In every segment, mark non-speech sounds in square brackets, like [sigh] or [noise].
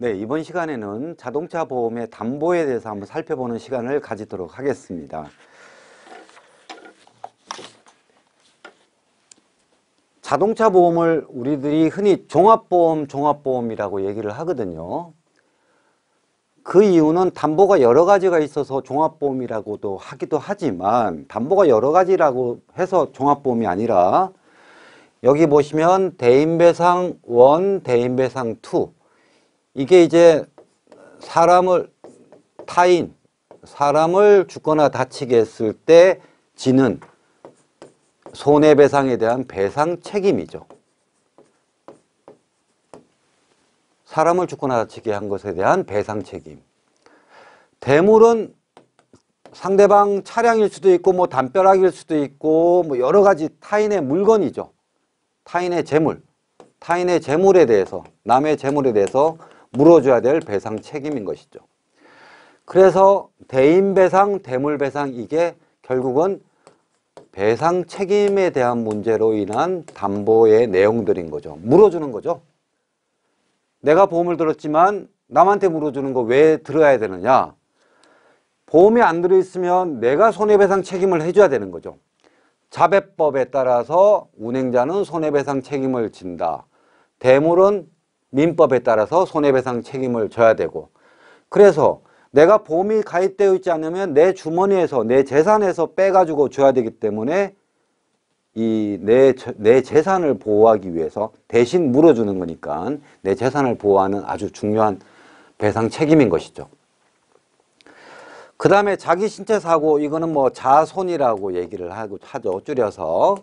네, 이번 시간에는 자동차 보험의 담보에 대해서 한번 살펴보는 시간을 가지도록 하겠습니다. 자동차 보험을 우리들이 흔히 종합보험, 종합보험이라고 얘기를 하거든요. 그 이유는 담보가 여러 가지가 있어서 종합보험이라고도 하기도 하지만 담보가 여러 가지라고 해서 종합보험이 아니라 여기 보시면 대인배상 1, 대인배상 2 이게 이제 사람을 타인, 사람을 죽거나 다치게 했을 때 지는 손해배상에 대한 배상 책임이죠. 사람을 죽거나 다치게 한 것에 대한 배상 책임. 대물은 상대방 차량일 수도 있고 뭐 담벼락일 수도 있고 뭐 여러 가지 타인의 물건이죠. 타인의 재물, 타인의 재물에 대해서 남의 재물에 대해서 물어줘야 될 배상 책임인 것이죠. 그래서 대인 배상, 대물 배상 이게 결국은 배상 책임에 대한 문제로 인한 담보의 내용들인 거죠. 물어주는 거죠. 내가 보험을 들었지만 남한테 물어주는 거 왜 들어야 되느냐. 보험이 안 들어있으면 내가 손해배상 책임을 해줘야 되는 거죠. 자배법에 따라서 운행자는 손해배상 책임을 진다. 대물은 민법에 따라서 손해배상 책임을 져야 되고 그래서 내가 보험이 가입되어 있지 않으면 내 주머니에서 내 재산에서 빼가지고 줘야 되기 때문에 이 내 내 재산을 보호하기 위해서 대신 물어주는 거니까 내 재산을 보호하는 아주 중요한 배상 책임인 것이죠. 그 다음에 자기 신체 사고 이거는 뭐 자손이라고 얘기를 하고 하죠. 줄여서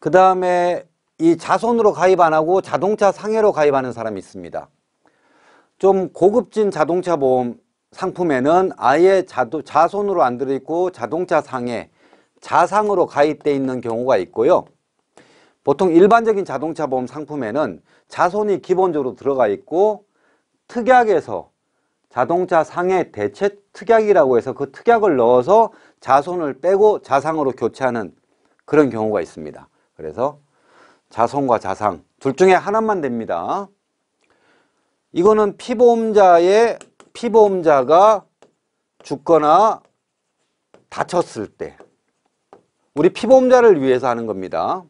그 다음에 이 자손으로 가입 안 하고 자동차 상해로 가입하는 사람이 있습니다. 좀 고급진 자동차 보험 상품에는 아예 자도, 자손으로 안 들어있고 자동차 상해, 자상으로 가입되어 있는 경우가 있고요. 보통 일반적인 자동차 보험 상품에는 자손이 기본적으로 들어가 있고 특약에서 자동차 상해 대체 특약이라고 해서 그 특약을 넣어서 자손을 빼고 자상으로 교체하는 그런 경우가 있습니다. 그래서 자손과 자상 둘 중에 하나만 됩니다. 이거는 피보험자의 피보험자가 죽거나 다쳤을 때 우리 피보험자를 위해서 하는 겁니다.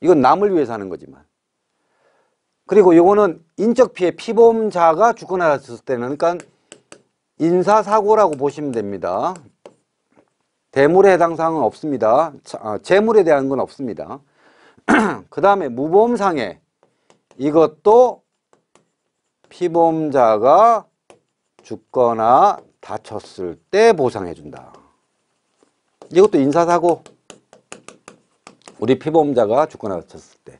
이건 남을 위해서 하는 거지만 그리고 이거는 인적피해 피보험자가 죽거나 다쳤을 때는 그러니까 인사사고라고 보시면 됩니다. 대물에 해당 사항은 없습니다. 아, 재물에 대한 건 없습니다. [clears throat] 그 다음에 무보험상해 이것도 피보험자가 죽거나 다쳤을 때 보상해준다. 이것도 인사사고 우리 피보험자가 죽거나 다쳤을 때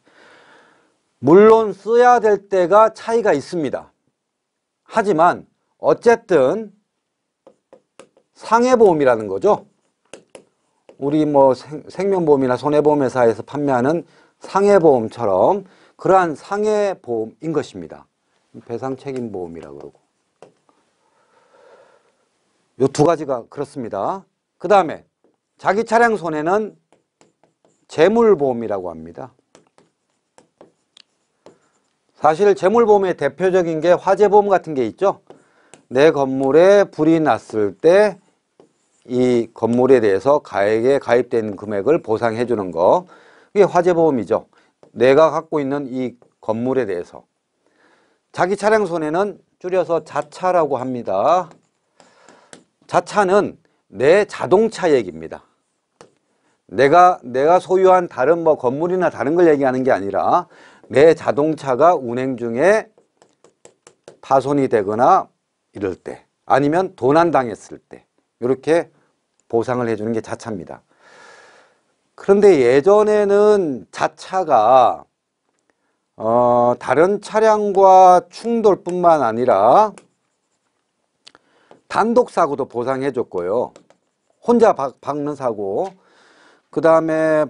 물론 써야 될 때가 차이가 있습니다. 하지만 어쨌든 상해보험이라는 거죠. 우리 뭐 생명보험이나 손해보험회사에서 판매하는 상해보험처럼 그러한 상해보험인 것입니다. 배상책임보험이라고 그러고. 요 두 가지가 그렇습니다. 그 다음에 자기 차량 손해는 재물보험이라고 합니다. 사실 재물보험의 대표적인 게 화재보험 같은 게 있죠. 내 건물에 불이 났을 때이 건물에 대해서 가액에 가입된 금액을 보상해 주는 거그게 화재보험이죠 내가 갖고 있는 이 건물에 대해서 자기 차량 손해는 줄여서 자차라고 합니다 자차는 내 자동차 얘기입니다 내가 내가 소유한 다른 뭐 건물이나 다른 걸 얘기하는 게 아니라 내 자동차가 운행 중에 파손이 되거나 이럴 때 아니면 도난당했을 때 이렇게 보상을 해주는 게 자차입니다. 그런데 예전에는 자차가 어, 다른 차량과 충돌뿐만 아니라 단독 사고도 보상해 줬고요. 혼자 박, 박는 사고, 그 다음에